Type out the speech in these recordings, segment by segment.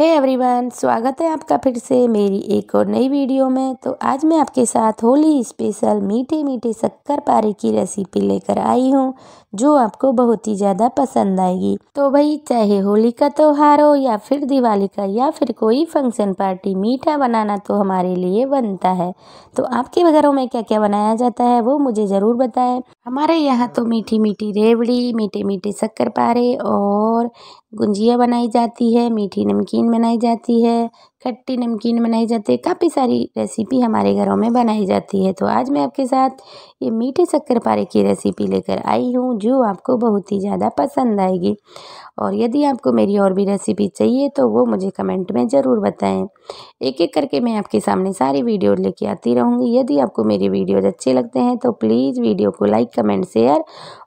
हे hey everyone स्वागत है आपका फिर से मेरी एक और नई वीडियो में तो आज मैं आपके साथ होली स्पेशल मीठे मीठे शक्कर पारे की रेसिपी लेकर आई हूँ जो आपको बहुत ही ज़्यादा पसंद आएगी तो भाई चाहे होली का त्यौहार हो या फिर दिवाली का या फिर कोई फंक्शन पार्टी मीठा बनाना तो हमारे लिए बनता है तो आपके घरों में क्या क्या बनाया जाता है वो मुझे ज़रूर बताएं हमारे यहाँ तो मीठी मीठी रेवड़ी मीठे मीठे शक्कर और गुंजिया बनाई जाती है मीठी नमकीन बनाई जाती है खट्टी नमकीन बनाई जाती है काफ़ी सारी रेसिपी हमारे घरों में बनाई जाती है तो आज मैं आपके साथ ये मीठे शक्करपारे की रेसिपी लेकर आई हूँ जो आपको बहुत ही ज़्यादा पसंद आएगी और यदि आपको मेरी और भी रेसिपी चाहिए तो वो मुझे कमेंट में ज़रूर बताएं एक एक करके मैं आपके सामने सारी वीडियो लेके आती रहूँगी यदि आपको मेरी वीडियोज़ अच्छे लगते हैं तो प्लीज़ वीडियो को लाइक कमेंट शेयर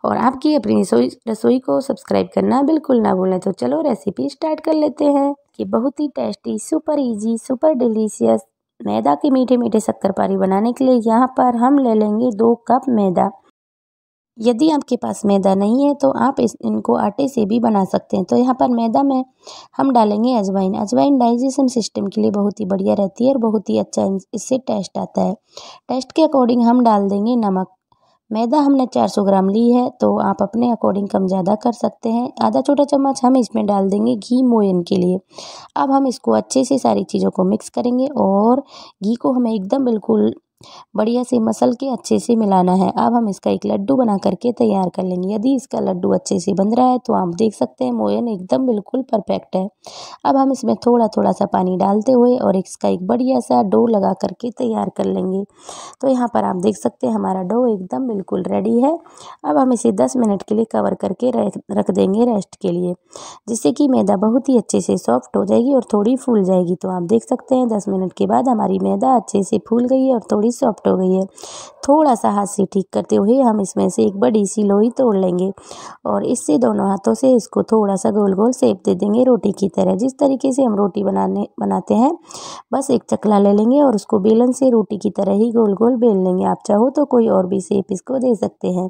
और आपकी अपनी रसोई रसोई को सब्सक्राइब करना बिल्कुल ना भूलें तो चलो रेसिपी स्टार्ट कर लेते हैं कि बहुत ही tasty super easy super delicious मैदा की मीठे मीठे शक्कर पारी बनाने के लिए यहाँ पर हम ले लेंगे दो कप मैदा यदि आपके पास मैदा नहीं है तो आप इस इनको आटे से भी बना सकते हैं तो यहाँ पर मैदा में हम डालेंगे अजवाइन अजवाइन डाइजेशन सिस्टम के लिए बहुत ही बढ़िया रहती है और बहुत ही अच्छा इससे टेस्ट आता है टेस्ट के अकॉर्डिंग हम डाल देंगे नमक मैदा हमने 400 ग्राम ली है तो आप अपने अकॉर्डिंग कम ज़्यादा कर सकते हैं आधा छोटा चम्मच हम इसमें डाल देंगे घी मोयन के लिए अब हम इसको अच्छे से सारी चीज़ों को मिक्स करेंगे और घी को हमें एकदम बिल्कुल बढ़िया से मसल के अच्छे से मिलाना है अब हम इसका एक लड्डू बना करके तैयार कर लेंगे यदि इसका लड्डू अच्छे से बन रहा है तो आप देख सकते हैं मोयन एकदम बिल्कुल परफेक्ट है अब हम इसमें थोड़ा थोड़ा सा पानी डालते हुए और इसका एक बढ़िया सा डो लगा करके तैयार कर लेंगे तो यहाँ पर आप देख सकते हैं हमारा डो एकदम बिल्कुल रेडी है अब हम इसे दस मिनट के लिए कवर करके रख देंगे रेस्ट के लिए जिससे कि मैदा बहुत ही अच्छे से सॉफ्ट हो जाएगी और थोड़ी फूल जाएगी तो आप देख सकते हैं दस मिनट के बाद हमारी मैदा अच्छे से फूल गई है और थोड़ी सॉफ्ट हो गई है थोड़ा सा हाथ से ठीक करते हुए हम इसमें से एक बड़ी सी लोई तोड़ लेंगे और इससे दोनों हाथों से इसको थोड़ा सा गोल गोल सेप दे देंगे रोटी की तरह जिस तरीके से हम रोटी बनाने बनाते हैं बस एक चकला ले लेंगे और उसको बेलन से रोटी की तरह ही गोल गोल बेल लेंगे आप चाहो तो कोई और भी सेप इसको दे सकते हैं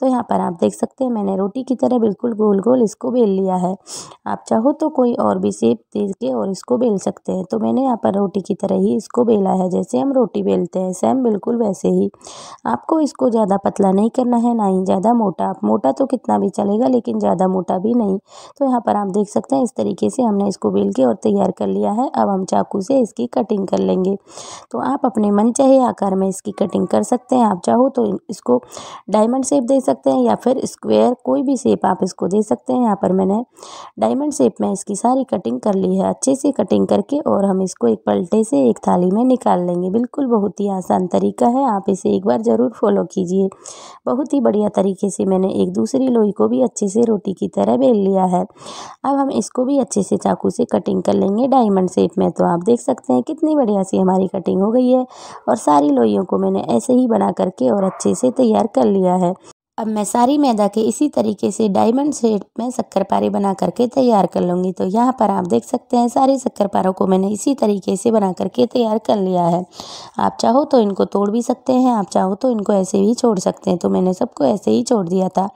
तो यहाँ पर आप देख सकते हैं मैंने रोटी की तरह बिल्कुल गोल गोल इसको बेल लिया है आप चाहो तो कोई और भी सेप दे के और इसको बेल सकते हैं तो मैंने यहाँ पर रोटी की तरह ही इसको बेला है जैसे हम रोटी बेलते हैं सेम बिल्कुल वैसे ही आपको इसको ज़्यादा पतला नहीं करना है ना ही ज़्यादा मोटा मोटा तो कितना भी चलेगा लेकिन ज़्यादा मोटा भी नहीं तो यहाँ पर आप देख सकते हैं इस तरीके से हमने इसको बेल के और तैयार कर लिया है अब हम चाकू से इसकी कटिंग कर लेंगे तो आप अपने मन चाहे आकार में इसकी कटिंग कर सकते हैं आप चाहो तो इसको डायमंड शेप दे सकते हैं या फिर स्क्वेयर कोई भी शेप आप इसको दे सकते हैं यहाँ पर मैंने डायमंड शेप में इसकी सारी कटिंग कर ली है अच्छे से कटिंग करके और हम इसको एक पलटे से एक थाली में निकाल लेंगे बिल्कुल बहुत ही आसान आसान तरीका है आप इसे एक बार ज़रूर फॉलो कीजिए बहुत ही बढ़िया तरीके से मैंने एक दूसरी लोई को भी अच्छे से रोटी की तरह बेल लिया है अब हम इसको भी अच्छे से चाकू से कटिंग कर लेंगे डायमंड शेप में तो आप देख सकते हैं कितनी बढ़िया सी हमारी कटिंग हो गई है और सारी लोइयों को मैंने ऐसे ही बना करके और अच्छे से तैयार कर लिया है अब मैं सारी मैदा के इसी तरीके से डायमंड शेप में शक्कर पारे बना करके तैयार कर लूँगी तो यहाँ पर आप देख सकते हैं सारे शक्कर पारों को मैंने इसी तरीके से बना करके तैयार कर लिया है आप चाहो तो इनको तोड़ भी सकते हैं आप चाहो तो इनको ऐसे ही छोड़ सकते हैं तो मैंने सबको ऐसे ही छोड़ दिया था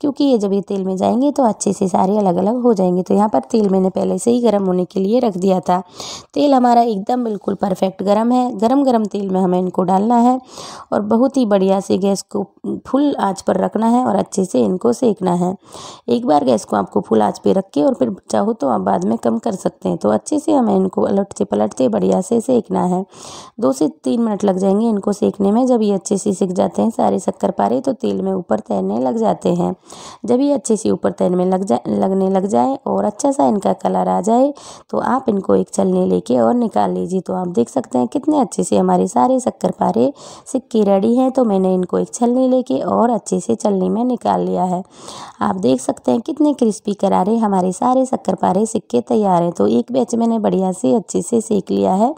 क्योंकि ये जब ये तेल में जाएंगे तो अच्छे से सारे अलग अलग हो जाएंगे तो यहाँ पर तेल मैंने पहले से ही गर्म होने के लिए रख दिया था तेल हमारा एकदम बिल्कुल परफेक्ट गर्म है गर्म गर्म तेल में हमें इनको डालना है और बहुत ही बढ़िया से गैस को फुल आँच पर रखना है और अच्छे से इनको सेकना है एक बार गैस को आपको फुल आँच पे रख के और फिर चाहो तो आप बाद में कम कर सकते हैं तो अच्छे से हमें इनको अलटते पलटते बढ़िया से सेकना है दो से तीन मिनट लग जाएंगे इनको सेकने में जब ये अच्छे से सीख जाते हैं सारे शक्कर पारे तो तेल में ऊपर तैरने लग जाते हैं जब ये अच्छे से ऊपर तैरने लग जा लगने लग जाए और अच्छा सा इनका कलर आ जाए तो आप इनको एक छलने लेके और निकाल लीजिए तो आप देख सकते हैं कितने अच्छे से हमारे सारे शक्कर पारे सिक्के रेडी हैं तो मैंने इनको एक छलनी लेके और अच्छे से चलनी में निकाल लिया है आप देख सकते हैं कितने क्रिस्पी करारे हमारे सारे पारे सिक्के तैयार हैं तो एक बैच मैंने बढ़िया से अच्छे से सेक लिया है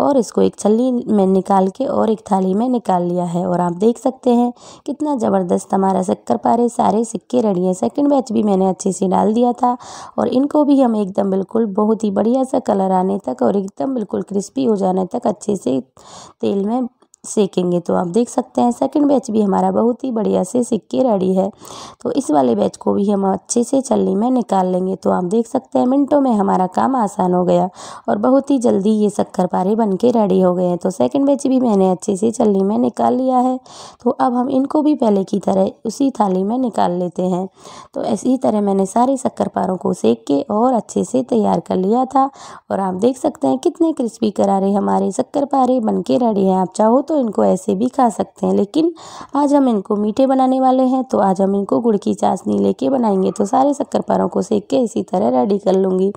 और इसको एक छलनी में निकाल के और एक थाली में निकाल लिया है और आप देख सकते हैं कितना ज़बरदस्त हमारा पारे सारे सिक्के रेडी हैं सेकेंड बैच भी मैंने अच्छे से डाल दिया था और इनको भी हम एकदम बिल्कुल बहुत ही बढ़िया सा कलर आने तक और एकदम बिल्कुल क्रिस्पी हो जाने तक अच्छे से तेल में सेकेंगे तो आप देख सकते हैं सेकंड बैच भी हमारा बहुत ही बढ़िया से सीख के रेडी है तो इस वाले बैच को भी हम अच्छे से चलनी में निकाल लेंगे तो आप देख सकते हैं मिनटों में हमारा काम आसान हो गया और बहुत ही जल्दी ये शक्कर पारे बन के रेडी हो गए हैं तो सेकंड बैच भी मैंने अच्छे से चलनी में निकाल लिया है तो अब हम इनको भी पहले की तरह उसी थाली में निकाल लेते हैं तो इसी तरह मैंने सारे शक्कर पारों को सेक के और अच्छे से तैयार कर लिया था और आप देख सकते हैं कितने क्रिस्पी करारे हमारे शक्कर पारे बन के रेडी हैं आप चाहो तो इनको ऐसे भी खा सकते हैं लेकिन आज हम इनको मीठे बनाने वाले हैं तो आज हम इनको गुड़ की चाशनी लेके बनाएंगे तो सारे शक्करपारों को सेक के इसी तरह रेडी कर लूँगी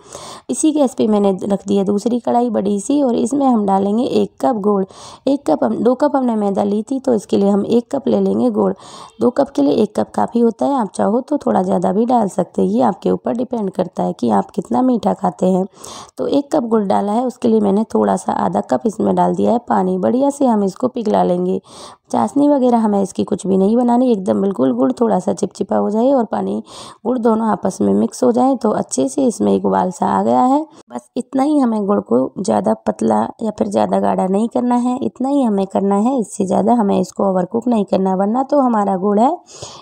इसी गैस पर मैंने रख दिया दूसरी कढ़ाई बड़ी सी और इसमें हम डालेंगे एक कप गुड़ एक कप हम दो कप हमने मैदा ली थी तो इसके लिए हम एक कप ले लेंगे गुड़ दो कप के लिए एक कप काफ़ी होता है आप चाहो तो थोड़ा ज़्यादा भी डाल सकते हैं ये आपके ऊपर डिपेंड करता है कि आप कितना मीठा खाते हैं तो एक कप गुड़ डाला है उसके लिए मैंने थोड़ा सा आधा कप इसमें डाल दिया है पानी बढ़िया से हम इसको को पिघला लेंगे चाशनी वगैरह हमें इसकी कुछ भी नहीं बनानी एकदम बिल्कुल गुड़ थोड़ा सा चिपचिपा हो जाए और पानी गुड़ दोनों आपस में मिक्स हो जाए तो अच्छे से इसमें एक उबाल सा आ गया है बस इतना ही हमें गुड़ को ज़्यादा पतला या फिर ज़्यादा गाढ़ा नहीं करना है इतना ही हमें करना है इससे ज़्यादा हमें इसको कुक नहीं करना वरना तो हमारा गुड़ है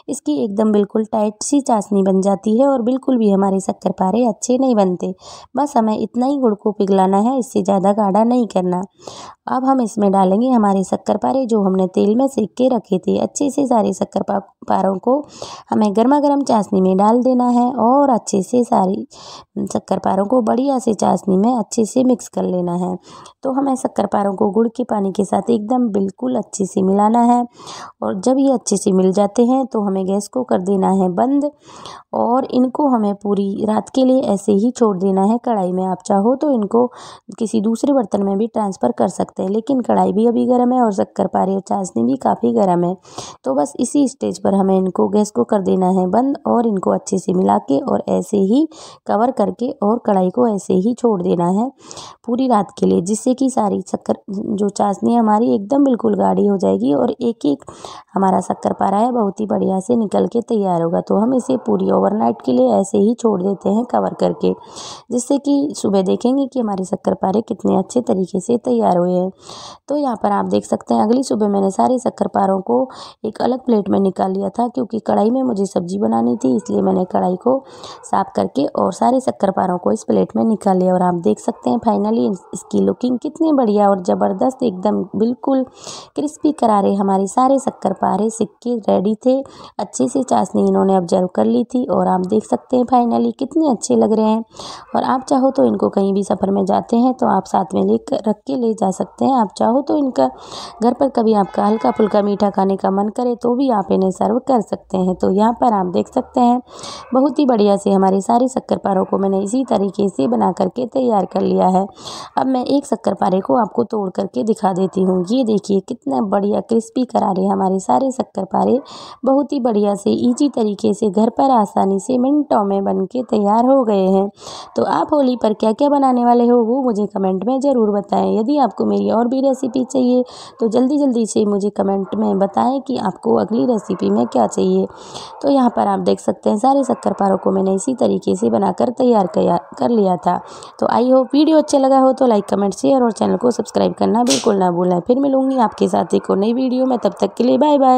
इसकी एकदम बिल्कुल टाइट सी चाशनी बन जाती है और बिल्कुल भी हमारे शक्कर पारे अच्छे नहीं बनते बस हमें इतना ही गुड़ को पिघलाना है इससे ज़्यादा गाढ़ा नहीं करना अब हम इसमें डालेंगे हमारे शक्कर पारे जो हमने तेल में सेक के रखे थे अच्छे से सारे शक्कर पारों को हमें गर्मा गर्म चाशनी में डाल देना है और अच्छे से सारी शक्कर पारों को बढ़िया से चाशनी में अच्छे से मिक्स कर लेना है तो हमें शक्कर पारों को गुड़ के पानी के साथ एकदम बिल्कुल अच्छे से मिलाना है और जब ये अच्छे से मिल जाते हैं तो हमें गैस को कर देना है बंद और इनको हमें पूरी रात के लिए ऐसे ही छोड़ देना है कढ़ाई में आप चाहो तो इनको किसी दूसरे बर्तन में भी ट्रांसफ़र कर सकते हैं लेकिन कढ़ाई भी अभी गर्म है और शक्कर पारे और चाशनी भी काफ़ी गर्म है तो बस इसी स्टेज पर हमें इनको गैस को कर देना है बंद और इनको अच्छे से मिला के और ऐसे ही कवर करके और कढ़ाई को ऐसे ही छोड़ देना है पूरी रात के लिए जिससे कि सारी शक्कर जो चाशनी हमारी एकदम बिल्कुल गाढ़ी हो जाएगी और एक एक हमारा शक्कर पारा है बहुत ही बढ़िया से निकल के तैयार होगा तो हम इसे पूरी ओवरनाइट के लिए ऐसे ही छोड़ देते हैं कवर करके जिससे कि सुबह देखेंगे कि हमारे शक्कर पारे कितने अच्छे तरीके से तैयार हुए हैं तो यहाँ पर आप देख सकते हैं अगली सुबह मैंने सारे सारे शक्करपारों को एक अलग प्लेट में निकाल लिया था क्योंकि कढ़ाई में मुझे सब्जी बनानी थी इसलिए मैंने कढ़ाई को साफ करके और सारे शक्करपारों को इस प्लेट में निकाल लिया और आप देख सकते हैं फाइनली इसकी लुकिंग कितनी बढ़िया और ज़बरदस्त एकदम बिल्कुल क्रिस्पी करारे हमारे सारे शक्करपारे सिक्के रेडी थे अच्छे से चाशनी इन्होंने ऑब्जर्व कर ली थी और आप देख सकते हैं फाइनली कितने अच्छे लग रहे हैं और आप चाहो तो इनको कहीं भी सफ़र में जाते हैं तो आप साथ में ले रख के ले जा सकते हैं आप चाहो तो इनका घर पर कभी आपका हल्का फुल्का मीठा खाने का मन करे तो भी आप इन्हें सर्व कर सकते हैं तो यहाँ पर आप देख सकते हैं बहुत ही बढ़िया से सारे शक्कर शक्करपारों को मैंने इसी तरीके से बना करके तैयार कर लिया है अब मैं एक शक्करपारे को आपको तोड़ करके दिखा देती हूँ ये देखिए कितना बढ़िया क्रिस्पी करा रहे हमारे सारे शक्करपारे बहुत ही बढ़िया से ईजी तरीके से घर पर आसानी से मिनटों में बन के तैयार हो गए हैं तो आप होली पर क्या क्या बनाने वाले हो वो मुझे कमेंट में ज़रूर बताएं यदि आपको मेरी और भी रेसिपी चाहिए तो जल्दी जल्दी से मुझे मुझे कमेंट में बताएं कि आपको अगली रेसिपी में क्या चाहिए तो यहाँ पर आप देख सकते हैं सारे शक्कर पारों को मैंने इसी तरीके से बनाकर तैयार कर लिया था तो आई होप वीडियो अच्छा लगा हो तो लाइक कमेंट शेयर और चैनल को सब्सक्राइब करना बिल्कुल ना भूलें फिर मिलूंगी आपके साथ एक और नई वीडियो में तब तक के लिए बाय बाय